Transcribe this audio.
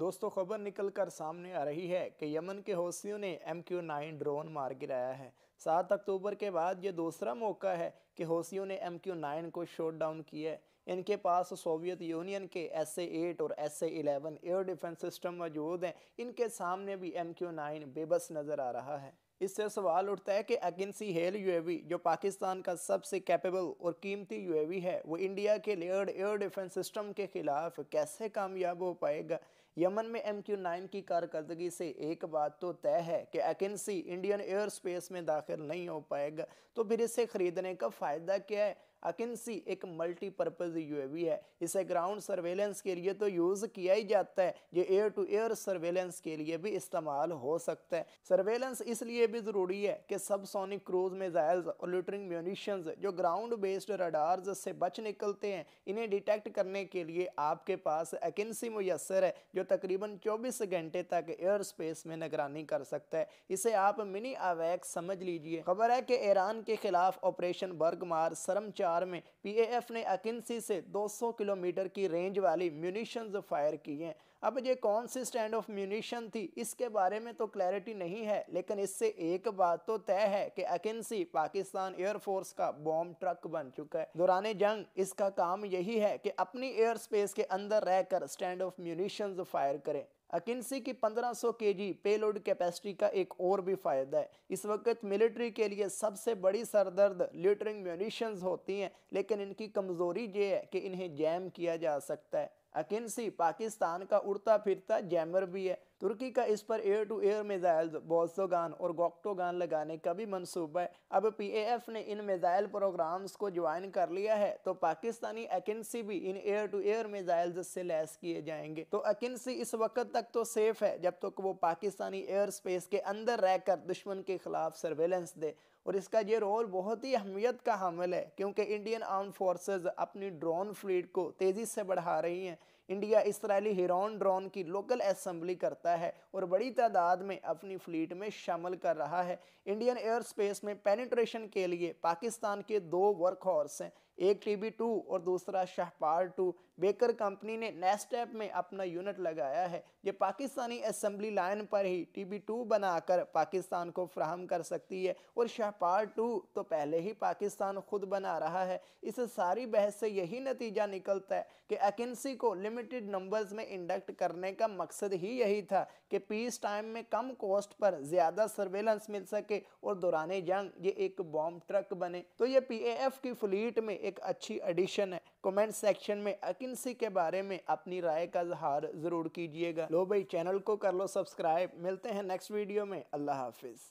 दोस्तों खबर निकलकर सामने आ रही है कि यमन के हौसियों ने एम क्यू नाइन ड्रोन मार गिराया है सात अक्टूबर के बाद ये दूसरा मौका है कि हौसियों ने एम क्यू नाइन को शॉट डाउन किया है इनके पास सोवियत यूनियन के एस ए एट और S A eleven air defence system मौजूद हैं इनके सामने भी एम क्यू नाइन बेबस नज़र आ रहा है इससे सवाल उठता है कि अगिन हेल यूएवी जो पाकिस्तान का सबसे कैपेबल और कीमती यूएवी है वो इंडिया के लेयर्ड एयर डिफेंस सिस्टम के खिलाफ कैसे कामयाब हो पाएगा यमन में एम क्यू नाइन की कारकर्दगी से एक बात तो तय है कि एकेंसी इंडियन एयर स्पेस में दाखिल नहीं हो पाएगा तो फिर इसे ख़रीदने का फ़ायदा क्या है अकिनसी एक मल्टीपर्पज़ यूएवी है इसे ग्राउंड सर्वेलेंस के लिए तो यूज़ किया ही जाता है ये एयर टू एयर सर्वेलेंस के लिए भी इस्तेमाल हो सकता है सर्वेलेंस इसलिए भी ज़रूरी है कि सब सोनिक क्रूज मिज़ाइल्स और लिटरिंग म्यूनिशंस जो ग्राउंड बेस्ड रडार्स से बच निकलते हैं इन्हें डिटेक्ट करने के लिए आपके पास एकिनसी मैसर है जो तकरीबन चौबीस घंटे तक एयर स्पेस में निगरानी कर सकता है इसे आप मिनी अवैक समझ लीजिए खबर है कि ईरान के खिलाफ ऑपरेशन बर्गमार सरमचा 2004 में पीएएफ ने अकिनसी से 200 किलोमीटर की रेंज वाली म्यूनिशंस फायर की हैं अब ये कौन सी स्टैंड ऑफ म्यूनिशन थी इसके बारे में तो क्लैरिटी नहीं है लेकिन इससे एक बात तो तय है कि अकिनसी पाकिस्तान एयरफोर्स का बॉम्ब ट्रक बन चुका है दौरान जंग इसका काम यही है कि अपनी एयर स्पेस के अंदर रहकर स्टैंड ऑफ म्यूनिशंस फायर करें अकिनसी की 1500 सौ के पेलोड कैपेसिटी का एक और भी फ़ायदा है इस वक्त मिलिट्री के लिए सबसे बड़ी सरदर्द लिटरिंग म्यूनिशंस होती हैं लेकिन इनकी कमज़ोरी ये है कि इन्हें जैम किया जा सकता है अकिनसी पाकिस्तान का उड़ता फिरता जैमर भी है तुर्की का इस पर air to air missile Bozdogan और गोक्टोगान लगाने का भी मंसूबा है अब पीएएफ ने इन मिज़ाइल प्रोग्राम्स को ज्वाइन कर लिया है तो पाकिस्तानी अकिनसी भी इन एयर टू एयर मिज़ाइल से लैस किए जाएंगे तो अकिनसी इस वक्त तक तो सेफ है जब तक तो वो पाकिस्तानी एयर स्पेस के अंदर रहकर दुश्मन के खिलाफ सर्वेलेंस दे और इसका ये रोल बहुत ही अहमियत का हमल है क्योंकि इंडियन आर्म फोर्सेस अपनी ड्रोन फ्लीट को तेज़ी से बढ़ा रही हैं इंडिया इसराइली हिरोन ड्रोन की लोकल असम्बली करता है और बड़ी तादाद में अपनी फ्लीट में शामिल कर रहा है इंडियन एयर स्पेस में पेनिट्रेशन के लिए पाकिस्तान के दो वर्क हॉर्स हैं एक टीबी टू और दूसरा शाहपार टू बेकर कंपनी ने नेस्टैप में अपना यूनिट लगाया है ये पाकिस्तानी असम्बली लाइन पर ही टीबी टू बनाकर पाकिस्तान को फ्राहम कर सकती है और शाहपार टू तो पहले ही पाकिस्तान खुद बना रहा है इस सारी बहस से यही नतीजा निकलता है कि एकेंसी को लिमिटेड नंबर्स में इंडक्ट करने का मकसद ही यही था कि पीस टाइम में कम कॉस्ट पर ज़्यादा सर्वेलेंस मिल सके और दौरान जंग ये एक बॉम्ब ट्रक बने तो ये पी की फ्लीट में एक अच्छी एडिशन है कमेंट सेक्शन में अकिनसी के बारे में अपनी राय का इजहार ज़रूर कीजिएगा लो भाई चैनल को कर लो सब्सक्राइब मिलते हैं नेक्स्ट वीडियो में अल्लाह हाफिज़